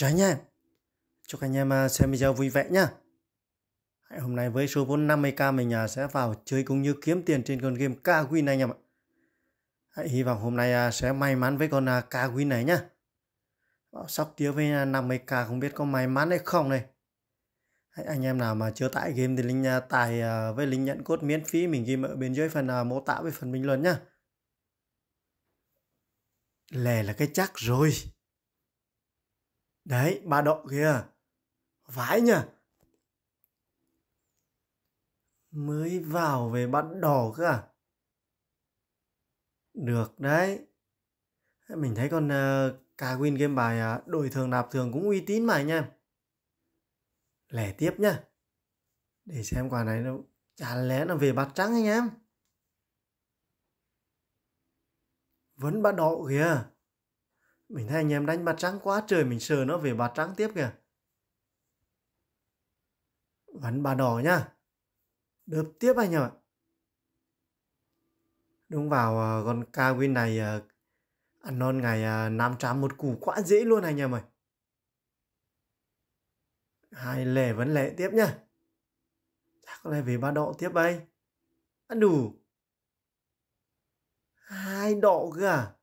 Chào anh em. Chúc anh em à, xem video vui vẻ nhá. Hôm nay với số vốn 50k mình sẽ vào chơi cũng như kiếm tiền trên con game ca quy này anh em ạ. hy vọng hôm nay à, sẽ may mắn với con ca à, quy này nhá. sóc tía với 50k không biết có may mắn hay không này. anh em nào mà chưa tải game thì link tải với link nhận cốt miễn phí mình ghi ở bên dưới phần mô tả với phần bình luận nhá. Lè là cái chắc rồi. Đấy, ba độ kìa. Vãi nhờ. Mới vào về bắt đỏ cơ à? Được đấy. Mình thấy con uh, win game bài uh, ờ, đổi thường nạp thường cũng uy tín mà anh em. Lẻ tiếp nhá. Để xem quả này nó chả lẽ nó về bát trắng anh em. Vẫn bắt đỏ kìa mình thấy anh em đánh bạc trắng quá trời mình sờ nó về bạc trắng tiếp kìa bắn ba đỏ nhá đớp tiếp anh em ạ đúng vào ờ, con ca win này ờ, ăn non ngày 500 ờ, một củ quá dễ luôn anh em ơi hai lẻ vẫn lẻ tiếp nhá chắc là về ba đỏ tiếp đây ăn đủ hai đỏ kìa à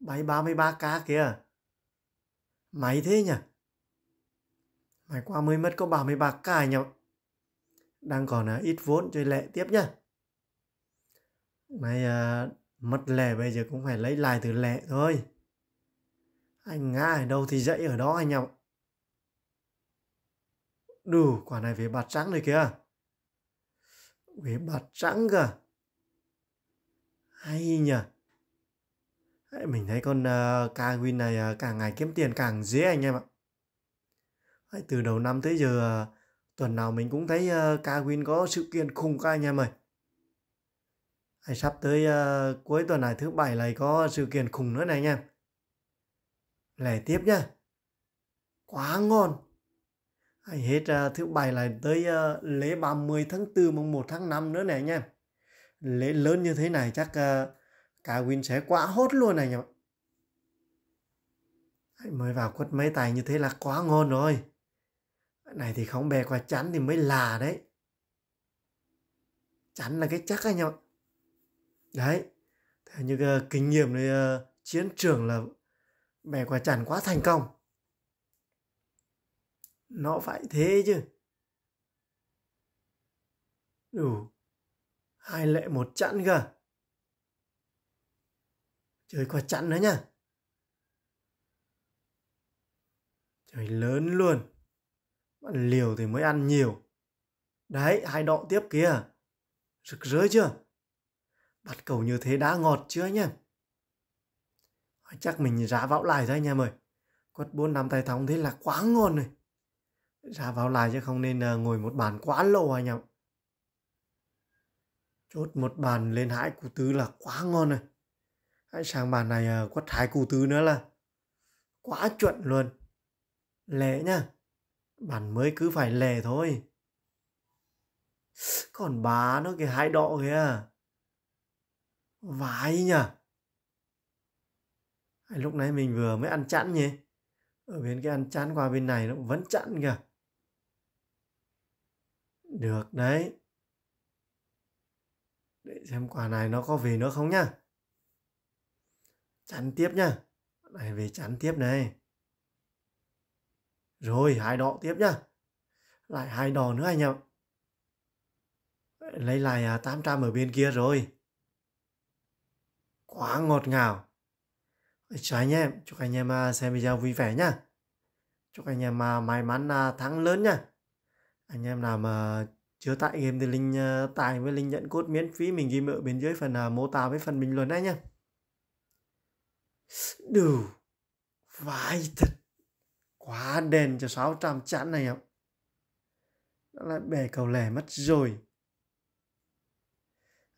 Bay 33k kìa. Máy thế nhỉ? mày qua mới mất có 33k nhỉ? Đang còn à, ít vốn chơi lệ tiếp nhá. Này à, mất lẻ bây giờ cũng phải lấy lại từ lẻ thôi. Anh ngã ở đâu thì dậy ở đó anh nhỉ? Đủ, quả này về bạt trắng rồi kìa. Về bạt trắng kìa. Hay nhỉ? mình thấy con uh, ờ, Kawin này ờ, càng ngày kiếm tiền càng dễ anh em ạ. từ đầu năm tới giờ ờ, tuần nào mình cũng thấy uh, Kawin có sự kiện khủng các anh em ơi. sắp tới cuối tuần này thứ bảy này có sự kiện khủng nữa này anh em. Lẻ tiếp nhá. Quá ngon. hết thứ bảy này tới lễ 30 tháng 4 mùng 1 tháng 5 nữa này anh em. Lễ lớn như thế này chắc Cá win sẽ quá hốt luôn này anh Mới vào quất mấy tài như thế là quá ngon rồi. Này thì không bè qua chắn thì mới là đấy. Chắn là cái chắc anh em ạ. Đấy. Thế như uh, kinh nghiệm này ờ, chiến trường là bè qua chắn quá thành công. Nó phải thế chứ. Đủ. Hai lệ một chẵn cơ trời có chặn nữa nha trời lớn luôn bạn liều thì mới ăn nhiều đấy hai đọ tiếp kìa rực rỡ chưa bắt cầu như thế đã ngọt chưa anh chắc mình giá vào lại thôi anh em ơi quất bốn năm tay thóng thế là quá ngon rồi giá vào lại chứ không nên ờ, ngồi một bàn quá lâu anh em chốt một bàn lên hãi cụ tứ là quá ngon rồi hãy sang bàn này ờ, quất hai cú tứ nữa là quá chuẩn luôn lệ nhá bàn mới cứ phải lề thôi còn bà nó cái hai đọ kìa vãi nhỉ lúc nãy mình vừa mới ăn chẵn nhỉ ở bên cái ăn chán qua bên này nó vẫn chặn kìa được đấy để xem quả này nó có về nữa không nhá chắn tiếp nhá này về chắn tiếp này rồi hai đỏ tiếp nhá lại hai đỏ nữa anh em lấy lại 800 à, ở bên kia rồi quá ngọt ngào chào anh em chúc anh em à, xem video vui vẻ nhá chúc anh em à, may mắn thắng lớn nhá anh em nào mà chưa tải game thì linh tải với linh nhận cốt miễn phí mình ghi ở bên dưới phần mô tả với phần bình luận đấy nhá Đủ. Vãi thật. Quá đền cho 600 chán này ạ. Nó lại bẻ cầu lẻ mất rồi.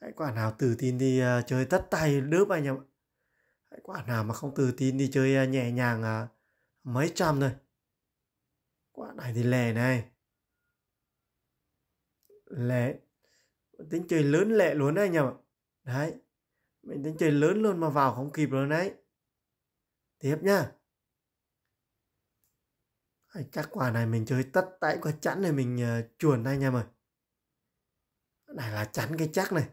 Hãy quả nào tự tin đi uh, chơi tất tay đớp anh em ạ. Hãy quả nào mà không tự tin đi chơi uh, nhẹ nhàng uh, mấy trăm thôi. Quả này thì lẻ này. Lẻ. Tính chơi lớn lẻ luôn đấy anh em ạ. Đấy. Mình tính chơi lớn luôn mà vào không kịp rồi đấy tiếp nhá các quả này mình chơi tất tại quả chẵn này mình ờ, chuồn đây nha ơi này là chắn cái chắc này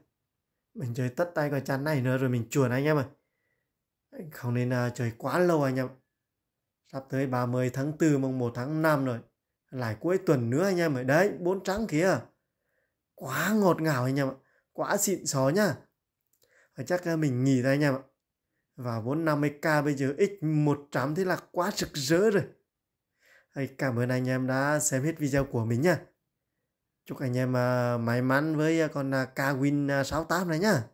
mình chơi tất tay quả chắn này nữa rồi mình chuồn anh em ơi không nên uh, chơi quá lâu anh em sắp tới 30 tháng 4 mùng 1 tháng 5 rồi lại cuối tuần nữa anh em ơi đấy bốn trắng kia quá ngọt ngào anh em ạ quá xịn xó nhá chắc ờ, mình nghỉ đây anh em ạ và 450k bây giờ x100 thế là quá rực rỡ rồi Hey, cảm ơn anh em đã xem hết video của mình nha. Chúc anh em à, may mắn với à, con uh, Kwin 68 này nhá.